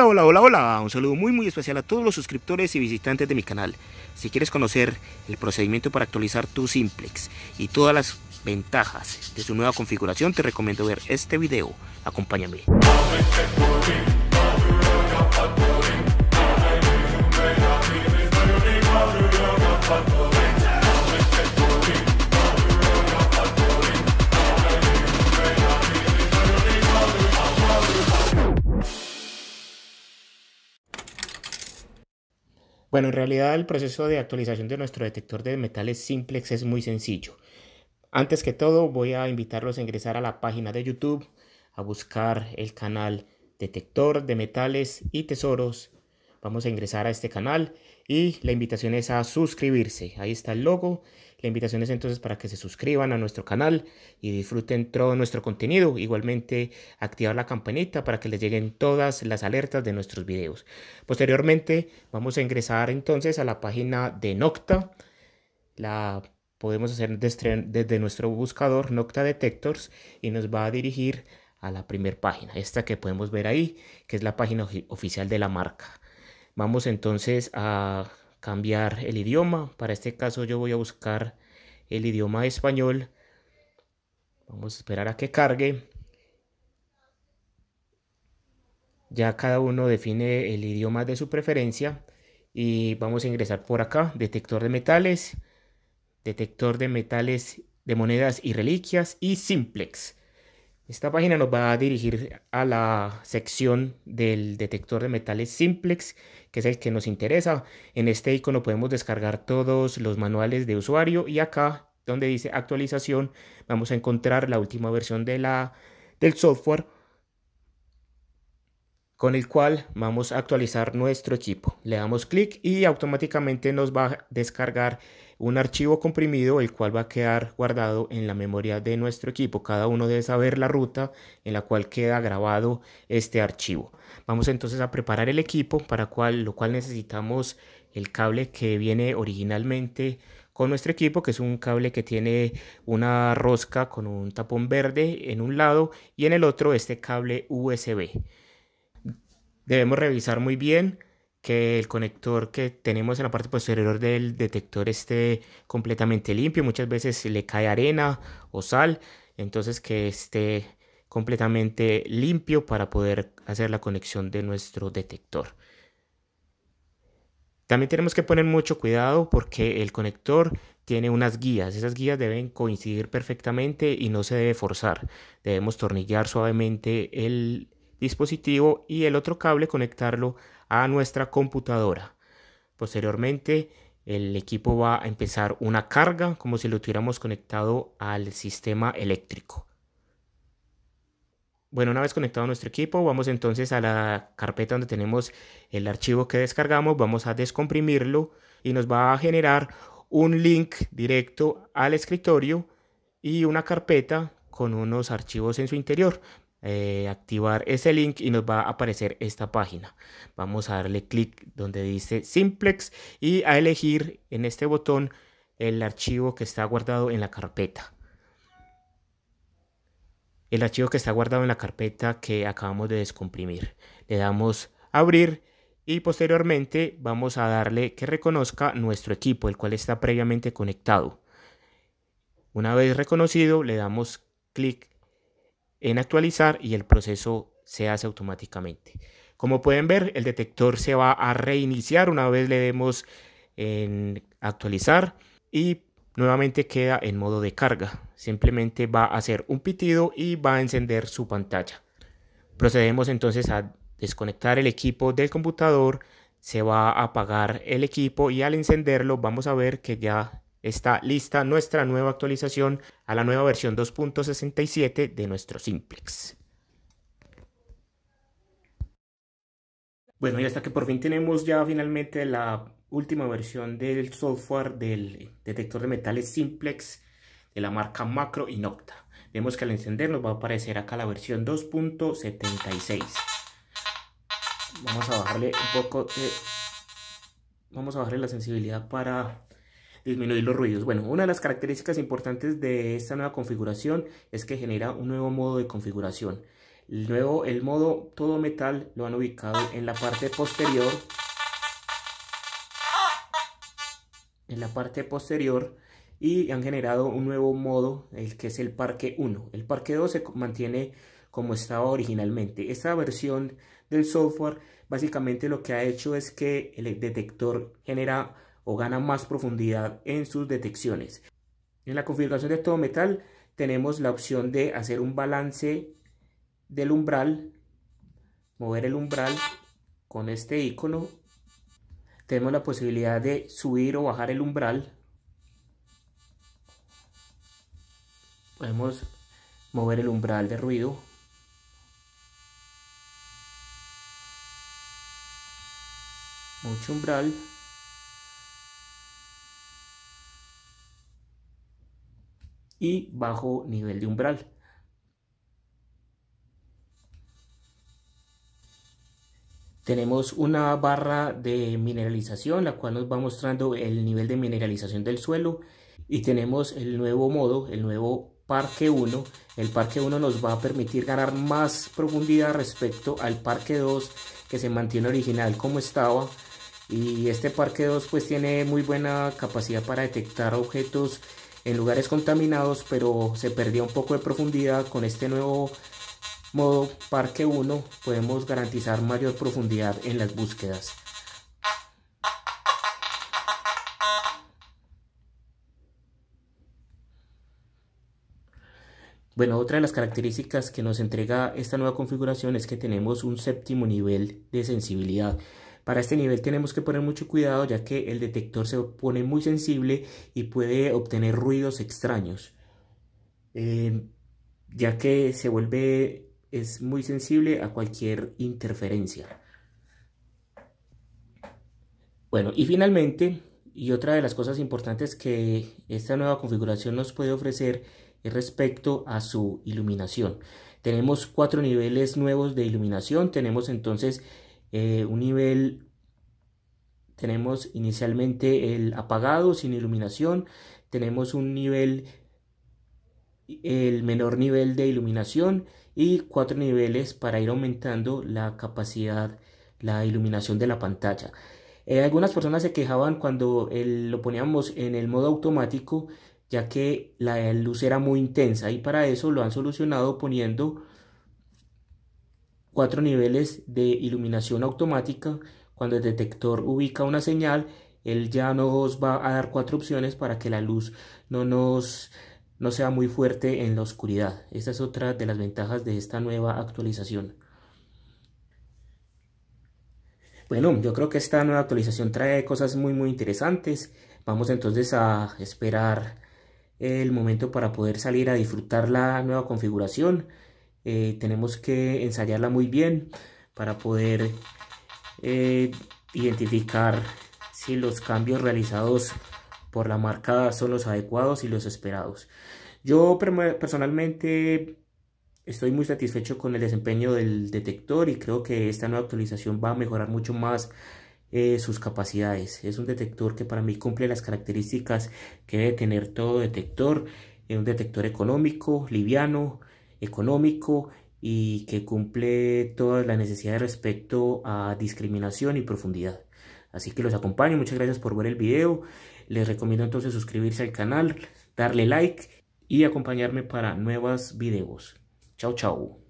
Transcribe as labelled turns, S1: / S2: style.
S1: Hola, hola, hola, hola. Un saludo muy, muy especial a todos los suscriptores y visitantes de mi canal. Si quieres conocer el procedimiento para actualizar tu Simplex y todas las ventajas de su nueva configuración, te recomiendo ver este video. Acompáñame. Bueno, en realidad el proceso de actualización de nuestro detector de metales simplex es muy sencillo. Antes que todo, voy a invitarlos a ingresar a la página de YouTube, a buscar el canal Detector de Metales y Tesoros vamos a ingresar a este canal y la invitación es a suscribirse. Ahí está el logo. La invitación es entonces para que se suscriban a nuestro canal y disfruten todo nuestro contenido. Igualmente activar la campanita para que les lleguen todas las alertas de nuestros videos. Posteriormente vamos a ingresar entonces a la página de Nocta. La podemos hacer desde, nuestro buscador Nocta Detectors y nos va a dirigir a la primera página, esta que podemos ver ahí, que es la página oficial de la marca. Vamos entonces a cambiar el idioma. Para este caso yo voy a buscar el idioma español. Vamos a esperar a que cargue. Ya cada uno define el idioma de su preferencia y vamos a ingresar por acá, detector de metales, detector de metales de monedas y reliquias y simplex. Esta página nos va a dirigir a la sección del detector de metales simplex, que es el que nos interesa. En este icono podemos descargar todos los manuales de usuario y acá donde dice actualización vamos a encontrar la última versión de la, del software con el cual vamos a actualizar nuestro equipo. Le damos clic y automáticamente nos va a descargar un archivo comprimido, el cual va a quedar guardado en la memoria de nuestro equipo. Cada uno debe saber la ruta en la cual queda grabado este archivo. Vamos entonces a preparar el equipo, para lo cual necesitamos el cable que viene originalmente con nuestro equipo, que es un cable que tiene una rosca con un tapón verde en un lado y en el otro este cable USB debemos revisar muy bien que el conector que tenemos en la parte posterior del detector esté completamente limpio. Muchas veces le cae arena o sal, entonces que esté completamente limpio para poder hacer la conexión de nuestro detector. También tenemos que poner mucho cuidado porque el conector tiene unas guías. Esas guías deben coincidir perfectamente y no se debe forzar. Debemos tornillar suavemente el dispositivo y el otro cable conectarlo a nuestra computadora. Posteriormente el equipo va a empezar una carga como si lo tuviéramos conectado al sistema eléctrico. Bueno, una vez conectado nuestro equipo, vamos entonces a la carpeta donde tenemos el archivo que descargamos, vamos a descomprimirlo y nos va a generar un link directo al escritorio y una carpeta con unos archivos en su interior. Eh, activar ese link y nos va a aparecer esta página. Vamos a darle clic donde dice Simplex y a elegir en este botón el archivo que está guardado en la carpeta. El archivo que está guardado en la carpeta que acabamos de descomprimir. Le damos abrir y posteriormente vamos a darle que reconozca nuestro equipo, el cual está previamente conectado. Una vez reconocido, le damos clic en actualizar y el proceso se hace automáticamente. Como pueden ver, el detector se va a reiniciar una vez le demos en actualizar y nuevamente queda en modo de carga. Simplemente va a hacer un pitido y va a encender su pantalla. Procedemos entonces a desconectar el equipo del computador. Se va a apagar el equipo y al encenderlo vamos a ver que ya Está lista nuestra nueva actualización a la nueva versión 2.67 de nuestro Simplex. Bueno, y hasta que por fin tenemos ya finalmente la última versión del software del detector de metales Simplex de la marca Macro Inocta. Vemos que al encender nos va a aparecer acá la versión 2.76. Vamos a bajarle un poco de... Vamos a bajarle la sensibilidad para disminuir los ruidos. Bueno, una de las características importantes de esta nueva configuración es que genera un nuevo modo de configuración. El, nuevo, el modo todo metal lo han ubicado en la parte posterior. En la parte posterior y han generado un nuevo modo, el que es el parque 1. El parque 2 se mantiene como estaba originalmente. Esta versión del software básicamente lo que ha hecho es que el detector genera o gana más profundidad en sus detecciones. En la configuración de todo metal tenemos la opción de hacer un balance del umbral, mover el umbral con este icono. Tenemos la posibilidad de subir o bajar el umbral. Podemos mover el umbral de ruido. Mucho umbral. y bajo nivel de umbral. Tenemos una barra de mineralización, la cual nos va mostrando el nivel de mineralización del suelo. Y tenemos el nuevo modo, el nuevo parque 1. El parque 1 nos va a permitir ganar más profundidad respecto al parque 2, que se mantiene original como estaba. Y este parque 2 pues tiene muy buena capacidad para detectar objetos en lugares contaminados, pero se perdía un poco de profundidad. Con este nuevo modo Parque 1 podemos garantizar mayor profundidad en las búsquedas. Bueno, otra de las características que nos entrega esta nueva configuración es que tenemos un séptimo nivel de sensibilidad. Para este nivel tenemos que poner mucho cuidado ya que el detector se pone muy sensible y puede obtener ruidos extraños. Em, ya que se vuelve es muy sensible a cualquier interferencia. Bueno, y finalmente, y otra de las cosas importantes que esta nueva configuración nos puede ofrecer es respecto a su iluminación. Tenemos cuatro niveles nuevos de iluminación, tenemos entonces eh, un nivel tenemos inicialmente el apagado sin iluminación, tenemos un nivel, el menor nivel de iluminación y cuatro niveles para ir aumentando la capacidad, la iluminación de la pantalla. Eh, algunas personas se quejaban cuando lo poníamos en el modo automático ya que la luz era muy intensa y para eso lo han solucionado poniendo cuatro niveles de iluminación automática. Cuando el detector ubica una señal, él ya nos va a dar cuatro opciones para que la luz no nos no sea muy fuerte en la oscuridad. Esta es otra de las ventajas de esta nueva actualización. Bueno, yo creo que esta nueva actualización trae cosas muy muy interesantes. Vamos entonces a esperar el momento para poder salir a disfrutar la nueva configuración. Eh, tenemos que ensayarla muy bien para poder eh, identificar si los cambios realizados por la marca son los adecuados y los esperados. Yo personalmente estoy muy satisfecho con el desempeño del detector y creo que esta nueva actualización va a mejorar mucho más eh, sus capacidades. Es un detector que para mí cumple las características que debe tener todo detector. Es un detector económico, liviano, económico y que cumple todas las necesidades respecto a discriminación y profundidad. Así que los acompaño, muchas gracias por ver el video, les recomiendo entonces suscribirse al canal, darle like y acompañarme para nuevos videos. Chao, chao.